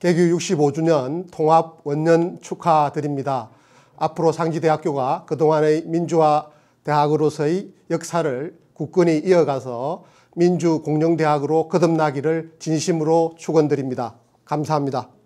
개교 65주년 통합 원년 축하드립니다. 앞으로 상지대학교가 그동안의 민주화 대학으로서의 역사를 굳건히 이어가서 민주공룡대학으로 거듭나기를 진심으로 축원드립니다. 감사합니다.